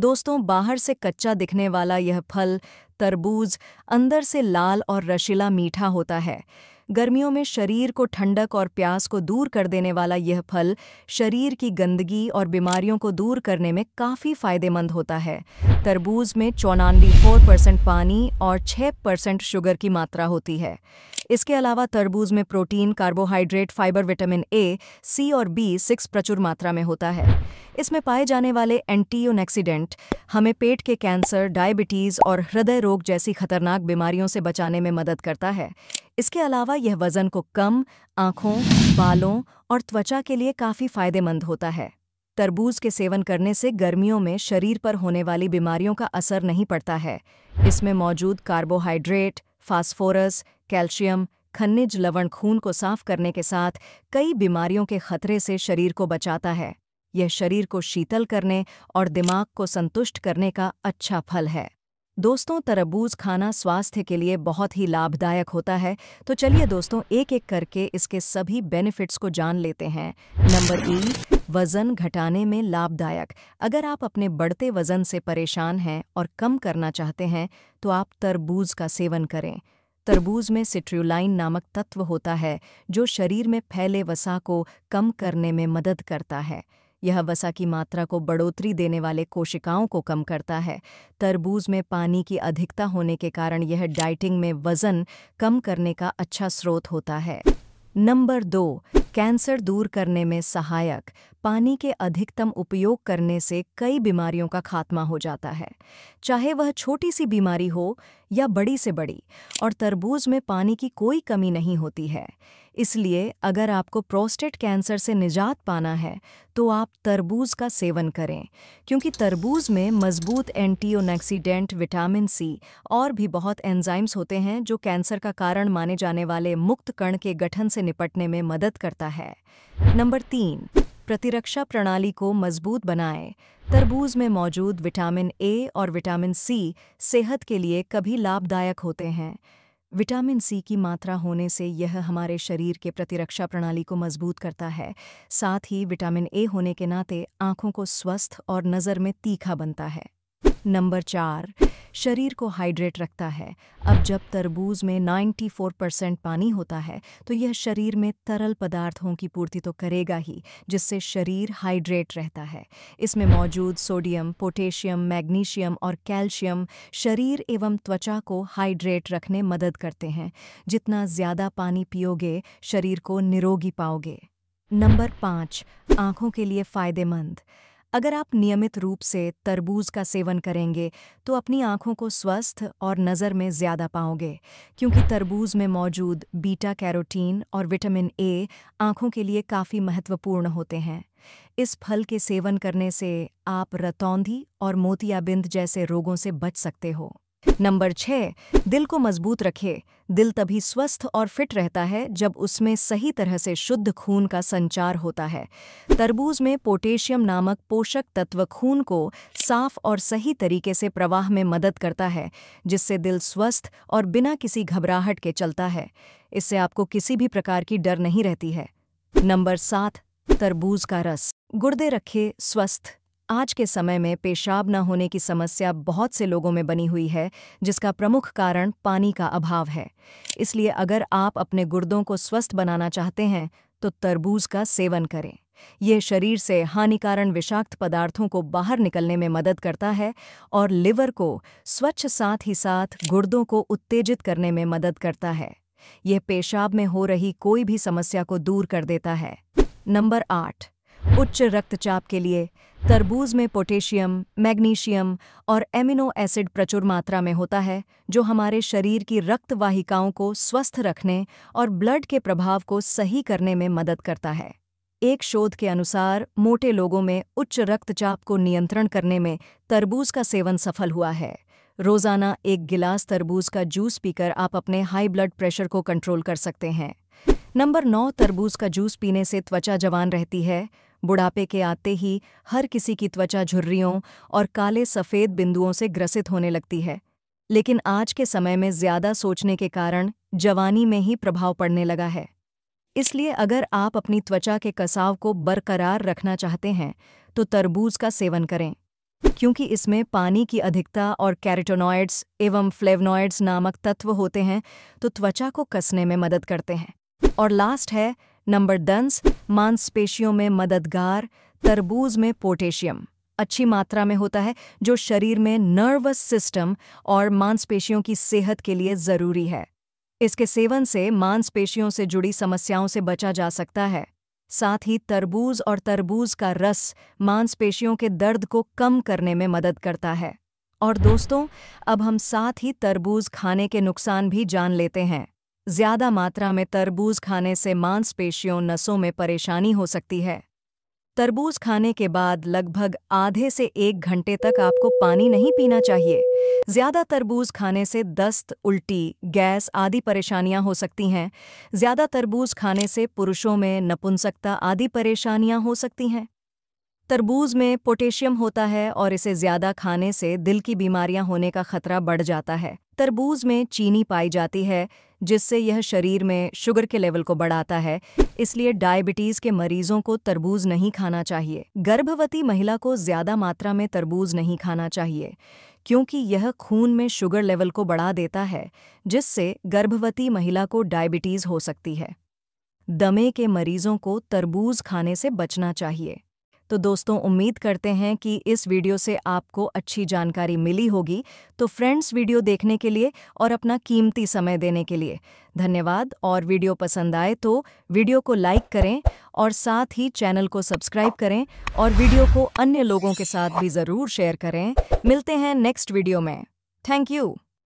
दोस्तों बाहर से कच्चा दिखने वाला यह फल तरबूज अंदर से लाल और रशीला मीठा होता है गर्मियों में शरीर को ठंडक और प्यास को दूर कर देने वाला यह फल शरीर की गंदगी और बीमारियों को दूर करने में काफ़ी फायदेमंद होता है तरबूज में चौरानवे फोर परसेंट पानी और छः परसेंट शुगर की मात्रा होती है इसके अलावा तरबूज में protein carbohydrate fibre vitamin A C और बी सिक्स प्रचुर मात्रा में होता है इसमें पाए जाने वाले एंटीयोनेक्सीडेंट हमें पेट के कैंसर डायबिटीज़ और हृदय रोग जैसी खतरनाक बीमारियों से बचाने में मदद करता है इसके अलावा यह वज़न को कम आँखों बालों और त्वचा के लिए काफ़ी फ़ायदेमंद होता है तरबूज के सेवन करने से गर्मियों में शरीर पर होने वाली बीमारियों का असर नहीं पड़ता है इसमें मौजूद कार्बोहाइड्रेट फास्फोरस कैल्शियम खनिज लवण खून को साफ करने के साथ कई बीमारियों के खतरे से शरीर को बचाता है यह शरीर को शीतल करने और दिमाग को संतुष्ट करने का अच्छा फल है दोस्तों तरबूज खाना स्वास्थ्य के लिए बहुत ही लाभदायक होता है तो चलिए दोस्तों एक एक करके इसके सभी बेनिफिट्स को जान लेते हैं नंबर ई वज़न घटाने में लाभदायक अगर आप अपने बढ़ते वज़न से परेशान हैं और कम करना चाहते हैं तो आप तरबूज का सेवन करें तरबूज में सिट्रुलाइन नामक तत्व होता है जो शरीर में फैले वसा को कम करने में मदद करता है यह वसा की मात्रा को बढ़ोतरी देने वाले कोशिकाओं को कम करता है तरबूज में पानी की अधिकता होने के कारण यह डाइटिंग में वजन कम करने का अच्छा स्रोत होता है नंबर दो कैंसर दूर करने में सहायक पानी के अधिकतम उपयोग करने से कई बीमारियों का खात्मा हो जाता है चाहे वह छोटी सी बीमारी हो या बड़ी से बड़ी और तरबूज में पानी की कोई कमी नहीं होती है इसलिए अगर आपको प्रोस्टेट कैंसर से निजात पाना है तो आप तरबूज का सेवन करें क्योंकि तरबूज में मजबूत एंटीओनेक्सीडेंट विटामिन सी और भी बहुत एंजाइम्स होते हैं जो कैंसर का कारण माने जाने वाले मुक्त कण के गठन से निपटने में मदद करता है नंबर तीन प्रतिरक्षा प्रणाली को मजबूत बनाएं तरबूज में मौजूद विटामिन ए और विटामिन सी सेहत के लिए कभी लाभदायक होते हैं विटामिन सी की मात्रा होने से यह हमारे शरीर के प्रतिरक्षा प्रणाली को मजबूत करता है साथ ही विटामिन ए होने के नाते आँखों को स्वस्थ और नज़र में तीखा बनता है नंबर चार शरीर को हाइड्रेट रखता है अब जब तरबूज में 94 परसेंट पानी होता है तो यह शरीर में तरल पदार्थों की पूर्ति तो करेगा ही जिससे शरीर हाइड्रेट रहता है इसमें मौजूद सोडियम पोटेशियम मैग्नीशियम और कैल्शियम शरीर एवं त्वचा को हाइड्रेट रखने मदद करते हैं जितना ज़्यादा पानी पियोगे शरीर को निरोगी पाओगे नंबर पाँच आँखों के लिए फ़ायदेमंद अगर आप नियमित रूप से तरबूज का सेवन करेंगे तो अपनी आंखों को स्वस्थ और नज़र में ज़्यादा पाओगे क्योंकि तरबूज में मौजूद बीटा कैरोटीन और विटामिन ए आंखों के लिए काफ़ी महत्वपूर्ण होते हैं इस फल के सेवन करने से आप रतौंधी और मोतियाबिंद जैसे रोगों से बच सकते हो नंबर छः दिल को मजबूत रखे दिल तभी स्वस्थ और फिट रहता है जब उसमें सही तरह से शुद्ध खून का संचार होता है तरबूज में पोटेशियम नामक पोषक तत्व खून को साफ और सही तरीके से प्रवाह में मदद करता है जिससे दिल स्वस्थ और बिना किसी घबराहट के चलता है इससे आपको किसी भी प्रकार की डर नहीं रहती है नंबर सात तरबूज का रस गुर्दे रखे स्वस्थ आज के समय में पेशाब न होने की समस्या बहुत से लोगों में बनी हुई है जिसका प्रमुख कारण पानी का अभाव है इसलिए अगर आप अपने गुर्दों को स्वस्थ बनाना चाहते हैं तो तरबूज का सेवन करें यह शरीर से हानिकारण विषाक्त पदार्थों को बाहर निकलने में मदद करता है और लिवर को स्वच्छ साथ ही साथ गुर्दों को उत्तेजित करने में मदद करता है यह पेशाब में हो रही कोई भी समस्या को दूर कर देता है नंबर आठ उच्च रक्तचाप के लिए तरबूज में पोटेशियम मैग्नीशियम और एमिनो एसिड प्रचुर मात्रा में होता है जो हमारे शरीर की रक्त वाहिकाओं को स्वस्थ रखने और ब्लड के प्रभाव को सही करने में मदद करता है एक शोध के अनुसार मोटे लोगों में उच्च रक्तचाप को नियंत्रण करने में तरबूज का सेवन सफल हुआ है रोज़ाना एक गिलास तरबूज का जूस पीकर आप अपने हाई ब्लड प्रेशर को कंट्रोल कर सकते हैं नंबर नौ तरबूज का जूस पीने से त्वचा जवान रहती है बुढ़ापे के आते ही हर किसी की त्वचा झुर्रियों और काले सफ़ेद बिंदुओं से ग्रसित होने लगती है लेकिन आज के समय में ज़्यादा सोचने के कारण जवानी में ही प्रभाव पड़ने लगा है इसलिए अगर आप अपनी त्वचा के कसाव को बरकरार रखना चाहते हैं तो तरबूज का सेवन करें क्योंकि इसमें पानी की अधिकता और कैरेटोनॉइड्स एवं फ्लेवनॉइड्स नामक तत्व होते हैं तो त्वचा को कसने में मदद करते हैं और लास्ट है नंबर दंस मांसपेशियों में मददगार तरबूज में पोटेशियम अच्छी मात्रा में होता है जो शरीर में नर्वस सिस्टम और मांसपेशियों की सेहत के लिए ज़रूरी है इसके सेवन से मांसपेशियों से जुड़ी समस्याओं से बचा जा सकता है साथ ही तरबूज और तरबूज का रस मांसपेशियों के दर्द को कम करने में मदद करता है और दोस्तों अब हम साथ ही तरबूज खाने के नुकसान भी जान लेते हैं ज़्यादा मात्रा में तरबूज खाने से मांसपेशियों नसों में परेशानी हो सकती है तरबूज खाने के बाद लगभग आधे से एक घंटे तक आपको पानी नहीं पीना चाहिए ज़्यादा तरबूज खाने से दस्त उल्टी गैस आदि परेशानियां हो सकती हैं ज़्यादा तरबूज खाने से पुरुषों में नपुंसकता आदि परेशानियां हो सकती हैं तरबूज में पोटेशियम होता है और इसे ज़्यादा खाने से दिल की बीमारियां होने का खतरा बढ़ जाता है तरबूज में चीनी पाई जाती है जिससे यह शरीर में शुगर के लेवल को बढ़ाता है इसलिए डायबिटीज़ के मरीजों को तरबूज नहीं खाना चाहिए गर्भवती महिला को ज़्यादा मात्रा में तरबूज नहीं खाना चाहिए क्योंकि यह खून में शुगर लेवल को बढ़ा देता है जिससे गर्भवती महिला को डायबिटीज़ हो सकती है दमे के मरीजों को तरबूज खाने से बचना चाहिए तो दोस्तों उम्मीद करते हैं कि इस वीडियो से आपको अच्छी जानकारी मिली होगी तो फ्रेंड्स वीडियो देखने के लिए और अपना कीमती समय देने के लिए धन्यवाद और वीडियो पसंद आए तो वीडियो को लाइक करें और साथ ही चैनल को सब्सक्राइब करें और वीडियो को अन्य लोगों के साथ भी ज़रूर शेयर करें मिलते हैं नेक्स्ट वीडियो में थैंक यू